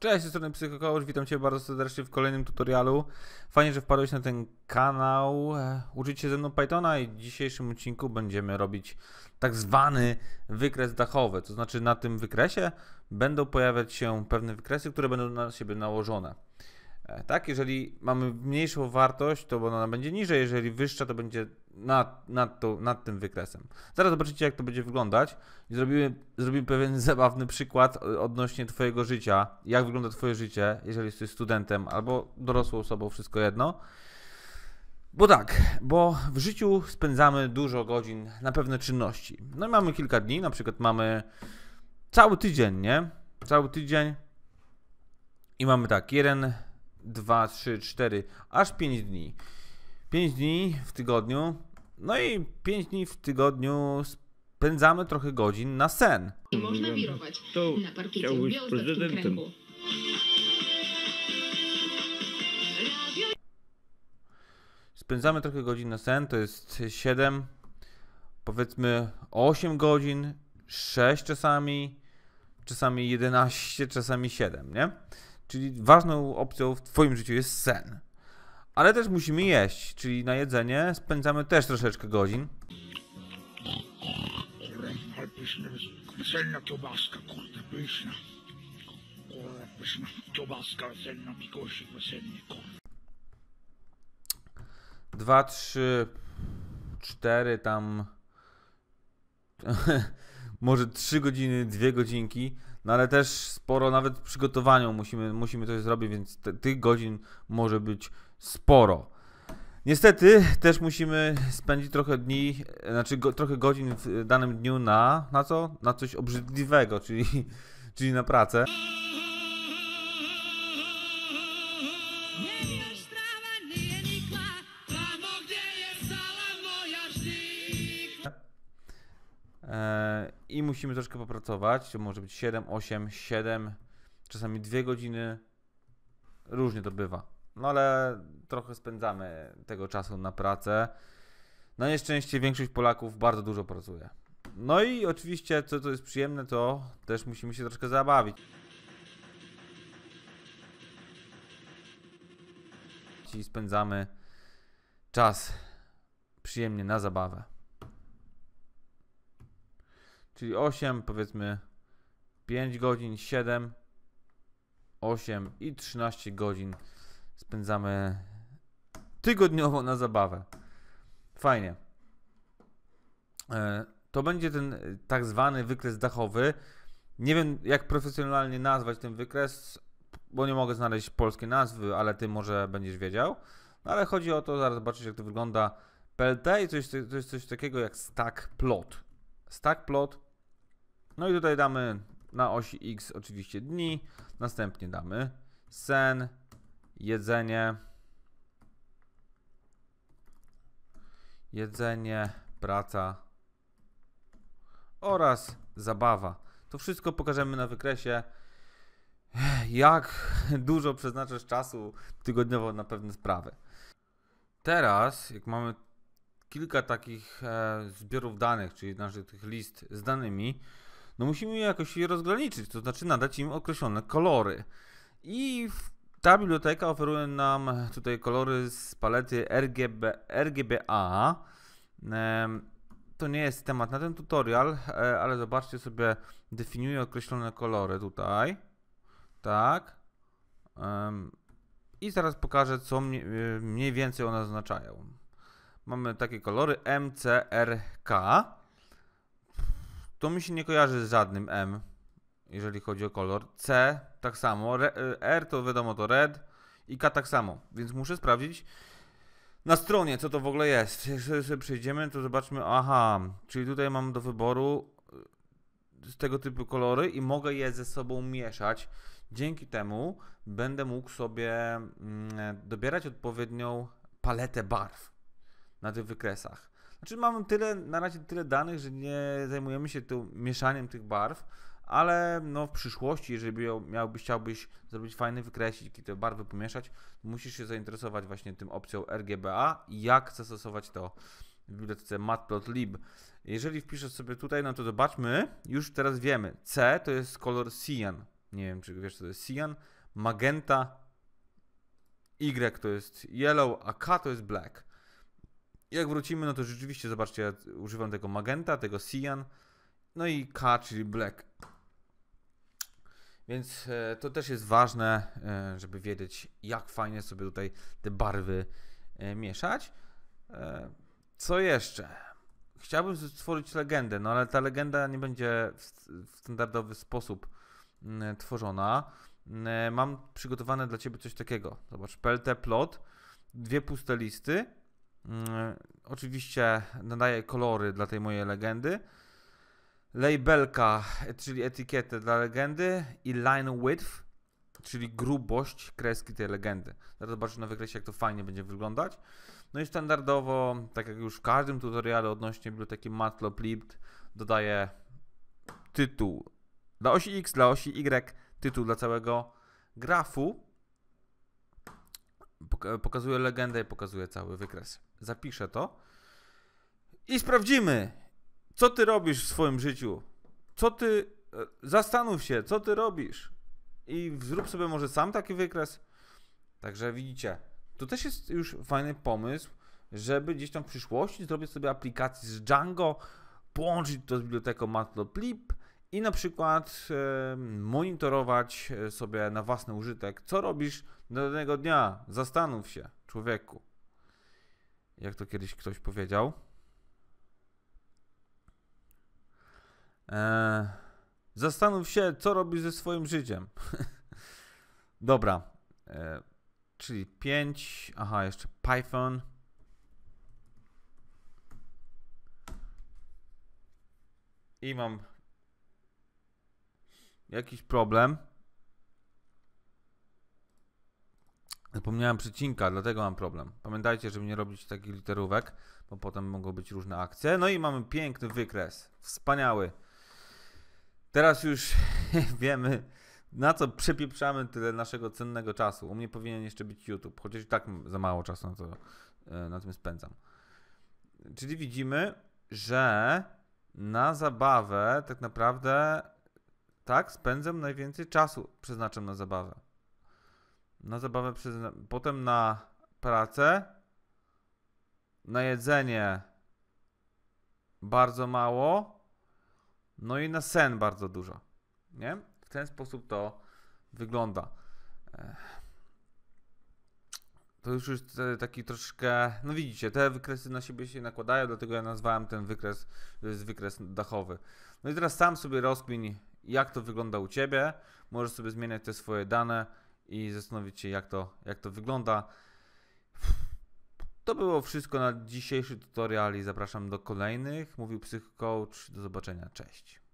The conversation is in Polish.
Cześć, z strony Psychokołcz, witam Cię bardzo serdecznie w kolejnym tutorialu. Fajnie, że wpadłeś na ten kanał. E, uczyć się ze mną Pythona i w dzisiejszym odcinku będziemy robić tak zwany wykres dachowy. To znaczy na tym wykresie będą pojawiać się pewne wykresy, które będą na siebie nałożone. E, tak, jeżeli mamy mniejszą wartość, to ona będzie niżej, jeżeli wyższa, to będzie nad, nad, to, nad tym wykresem. Zaraz zobaczycie, jak to będzie wyglądać. I zrobimy, zrobimy pewien zabawny przykład e, odnośnie Twojego życia. Jak wygląda Twoje życie, jeżeli jesteś studentem albo dorosłą osobą, wszystko jedno. Bo tak, bo w życiu spędzamy dużo godzin na pewne czynności. No i mamy kilka dni, na przykład mamy cały tydzień, nie? Cały tydzień i mamy tak, jeden 2, 3, 4, aż 5 dni. 5 dni w tygodniu. No i 5 dni w tygodniu spędzamy trochę godzin na sen. I można wirować to na parkiecie w białostockim Spędzamy trochę godzin na sen, to jest 7, powiedzmy 8 godzin, 6 czasami, czasami 11, czasami 7, nie? Czyli ważną opcją w Twoim życiu jest sen. Ale też musimy jeść, czyli na jedzenie spędzamy też troszeczkę godzin. kiełbaska, kurde, pyszna. Kurde, pyszna kiełbaska, kurde. Dwa, trzy, cztery, tam... Może trzy godziny, dwie godzinki no ale też sporo nawet przygotowaniu musimy, musimy coś zrobić, więc te, tych godzin może być sporo. Niestety też musimy spędzić trochę dni, znaczy go, trochę godzin w danym dniu na, na co? Na coś obrzydliwego, czyli, czyli na pracę. i musimy troszkę popracować. To może być 7, 8, 7, czasami 2 godziny. Różnie to bywa. No ale trochę spędzamy tego czasu na pracę. Na nieszczęście większość Polaków bardzo dużo pracuje. No i oczywiście, co to jest przyjemne, to też musimy się troszkę zabawić. I spędzamy czas przyjemnie na zabawę. Czyli 8, powiedzmy 5 godzin, 7, 8 i 13 godzin spędzamy tygodniowo na zabawę. Fajnie. E, to będzie ten e, tak zwany wykres dachowy. Nie wiem, jak profesjonalnie nazwać ten wykres, bo nie mogę znaleźć polskiej nazwy, ale ty może będziesz wiedział. No ale chodzi o to, zaraz zobaczysz, jak to wygląda. PLT i coś to jest coś takiego jak stack plot. Stack plot no i tutaj damy na osi X oczywiście dni, następnie damy sen, jedzenie, jedzenie, praca oraz zabawa. To wszystko pokażemy na wykresie. Jak dużo przeznaczasz czasu tygodniowo na pewne sprawy. Teraz, jak mamy kilka takich e, zbiorów danych, czyli naszych tych list z danymi, no musimy jakoś je rozgraniczyć, to znaczy nadać im określone kolory. I ta biblioteka oferuje nam tutaj kolory z palety RGB, RGBA. To nie jest temat na ten tutorial, e, ale zobaczcie sobie, definiuje określone kolory tutaj. Tak. I zaraz pokażę, co e, mniej więcej one oznaczają. Mamy takie kolory MCRK. To mi się nie kojarzy z żadnym M, jeżeli chodzi o kolor. C tak samo, e, R to wiadomo to red i K tak samo, więc muszę sprawdzić na stronie, co to w ogóle jest. Jeśli sobie przejdziemy, to zobaczmy, aha, czyli tutaj mam do wyboru e, tego typu kolory i mogę je ze sobą mieszać. Dzięki temu będę mógł sobie mm, e, dobierać odpowiednią paletę barw na tych wykresach. Znaczy mam tyle, na razie tyle danych, że nie zajmujemy się tu mieszaniem tych barw, ale no w przyszłości, jeżeli miałbyś, chciałbyś zrobić fajny wykresik i te barwy pomieszać, musisz się zainteresować właśnie tym opcją RGBA i jak zastosować to w bibliotece matplotlib. Jeżeli wpiszesz sobie tutaj, no to zobaczmy, już teraz wiemy, C to jest kolor cyan, nie wiem czy wiesz co to jest cyan, magenta, Y to jest yellow, a K to jest black. Jak wrócimy, no to rzeczywiście, zobaczcie, ja używam tego Magenta, tego Cyan, no i K, czyli Black. Więc e, to też jest ważne, e, żeby wiedzieć, jak fajnie sobie tutaj te barwy e, mieszać. Co jeszcze? Chciałbym stworzyć legendę, no ale ta legenda nie będzie w standardowy sposób mm, tworzona. Mm, mam przygotowane dla Ciebie coś takiego. Zobacz, plt plot, dwie puste listy Mm, oczywiście nadaję kolory dla tej mojej legendy. Labelka, e, czyli etykietę dla legendy i line width, czyli grubość kreski tej legendy. Zaraz zobaczymy na wykresie, jak to fajnie będzie wyglądać. No i standardowo, tak jak już w każdym tutorialu odnośnie biblioteki matplotlib, dodaję tytuł dla osi X, dla osi Y, tytuł dla całego grafu. Pokazuje legendę i pokazuje cały wykres. Zapiszę to i sprawdzimy, co ty robisz w swoim życiu. Co ty. E, zastanów się, co ty robisz. I zrób sobie może sam taki wykres. Także widzicie, to też jest już fajny pomysł, żeby gdzieś tam w przyszłości zrobić sobie aplikację z Django, połączyć to z biblioteką Matplotlib i na przykład e, monitorować e, sobie na własny użytek, co robisz danego dnia. Zastanów się, człowieku. Jak to kiedyś ktoś powiedział. Eee, zastanów się, co robisz ze swoim życiem. Dobra. Eee, czyli 5. Aha, jeszcze Python. I mam jakiś problem. Zapomniałem przycinka, dlatego mam problem. Pamiętajcie, żeby nie robić takich literówek, bo potem mogą być różne akcje. No i mamy piękny wykres. Wspaniały. Teraz już wiemy, na co przepieprzamy tyle naszego cennego czasu. U mnie powinien jeszcze być YouTube, chociaż i tak za mało czasu na, to, e, na tym spędzam. Czyli widzimy, że na zabawę tak naprawdę tak, spędzam najwięcej czasu, przeznaczam na zabawę. Na zabawę potem na pracę, na jedzenie bardzo mało, no i na sen bardzo dużo. Nie? W ten sposób to wygląda. To już jest e, taki troszkę, no widzicie, te wykresy na siebie się nakładają, dlatego ja nazwałem ten wykres, to jest wykres dachowy. No i teraz sam sobie rozkmin jak to wygląda u Ciebie. Możesz sobie zmieniać te swoje dane i zastanowić się, jak to, jak to wygląda. To było wszystko na dzisiejszy tutorial i zapraszam do kolejnych. Mówił Psych Coach. Do zobaczenia. Cześć.